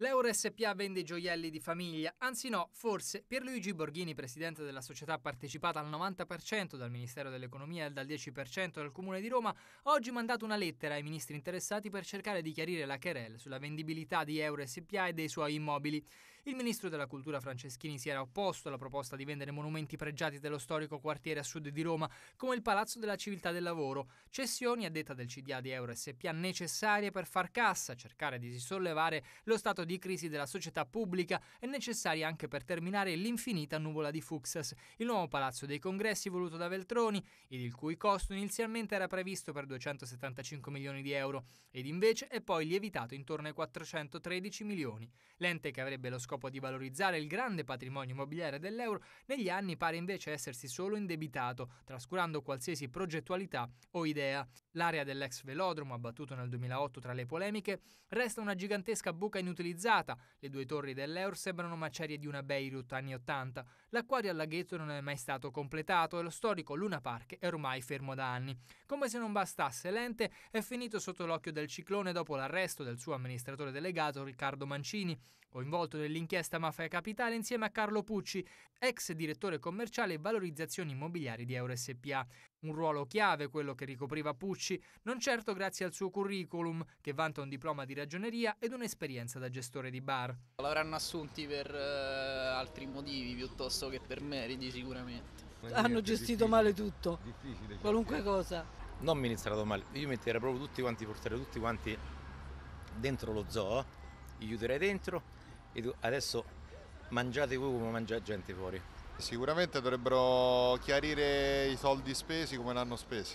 L'Euro SPA vende gioielli di famiglia, anzi no, forse Pierluigi Borghini, presidente della società partecipata al 90% dal Ministero dell'Economia e dal 10% dal Comune di Roma, ha oggi mandato una lettera ai ministri interessati per cercare di chiarire la querela sulla vendibilità di Euro SPA e dei suoi immobili. Il ministro della Cultura Franceschini si era opposto alla proposta di vendere monumenti pregiati dello storico quartiere a sud di Roma, come il Palazzo della Civiltà del Lavoro, cessioni a detta del CDA di Euro SPA necessarie per far cassa, cercare di risollevare lo stato di crisi della società pubblica è necessaria anche per terminare l'infinita nuvola di Fuxas, il nuovo palazzo dei congressi voluto da Veltroni ed il cui costo inizialmente era previsto per 275 milioni di euro ed invece è poi lievitato intorno ai 413 milioni. L'ente che avrebbe lo scopo di valorizzare il grande patrimonio immobiliare dell'euro negli anni pare invece essersi solo indebitato, trascurando qualsiasi progettualità o idea. L'area dell'ex velodromo, abbattuto nel 2008 tra le polemiche, resta una gigantesca buca inutilizzata utilizzata, le due torri dell'Eur sembrano macerie di una Beirut anni 80, l'acquario al laghetto non è mai stato completato e lo storico Luna Park è ormai fermo da anni. Come se non bastasse, l'ente è finito sotto l'occhio del ciclone dopo l'arresto del suo amministratore delegato Riccardo Mancini, coinvolto nell'inchiesta Mafia Capitale insieme a Carlo Pucci, ex direttore commerciale e valorizzazioni immobiliari di Euro SPA. Un ruolo chiave quello che ricopriva Pucci, non certo grazie al suo curriculum, che vanta un diploma di ragioneria ed un'esperienza da gestore di bar. L'avranno assunti per eh, altri motivi piuttosto che per meriti sicuramente. Hanno gestito male tutto, difficile, cioè. qualunque cosa. Non mi iniziato male, io metterei proprio tutti quanti, porterei tutti quanti dentro lo zoo, li chiuderei dentro e adesso mangiate voi come mangia gente fuori. Sicuramente dovrebbero chiarire i soldi spesi come l'hanno spesi,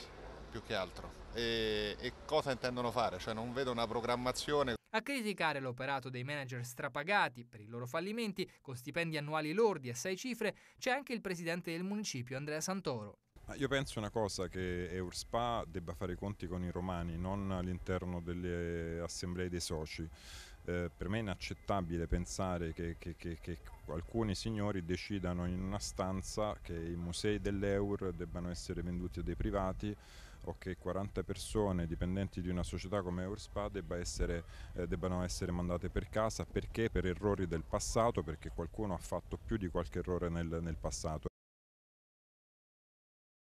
più che altro, e, e cosa intendono fare, cioè non vedo una programmazione. A criticare l'operato dei manager strapagati per i loro fallimenti, con stipendi annuali lordi a sei cifre, c'è anche il presidente del municipio Andrea Santoro. Io penso una cosa che Eurspa debba fare i conti con i romani, non all'interno delle assemblee dei soci. Eh, per me è inaccettabile pensare che, che, che, che, alcuni signori decidano in una stanza che i musei dell'Eur debbano essere venduti a dei privati o che 40 persone dipendenti di una società come Eurspa debba essere, eh, debbano essere mandate per casa perché per errori del passato, perché qualcuno ha fatto più di qualche errore nel, nel passato.